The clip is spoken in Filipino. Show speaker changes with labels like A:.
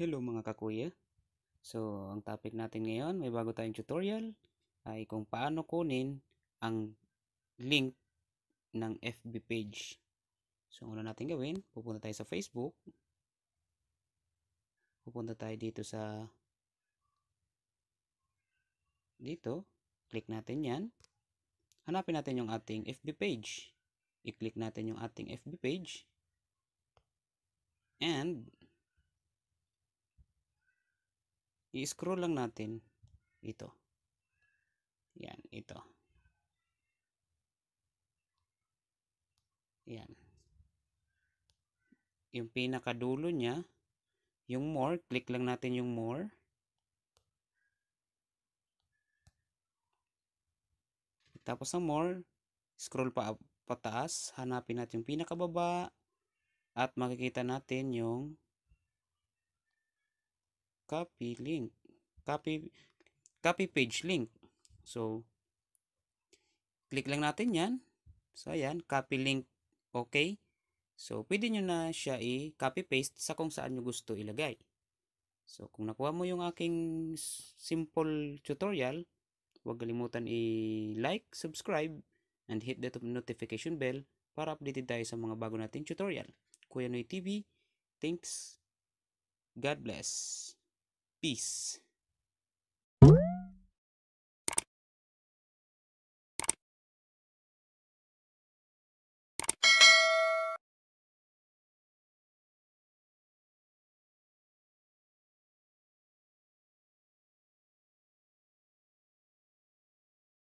A: Hello mga kakuya. So, ang topic natin ngayon, may bago tayong tutorial ay kung paano kunin ang link ng FB page. So, ang una natin gawin, pupunta tayo sa Facebook. Pupunta tayo dito sa dito. Click natin yan. Hanapin natin yung ating FB page. I-click natin yung ating FB page. And, i-scroll lang natin ito. Yan, ito. Yan. Yung pinakadulo niya, yung more, click lang natin yung more. Tapos sa more, scroll pa pataas, hanapin natin yung pinakababa at makikita natin yung copy link copy copy page link so click lang natin yan so ayan copy link okay so pwede nyo na siya i-copy paste sa kung saan nyo gusto ilagay so kung nakuha mo yung aking simple tutorial huwag kalimutan i-like subscribe and hit the notification bell para updated tayo sa mga bago nating tutorial Kuya Noy TV thanks God bless Peace.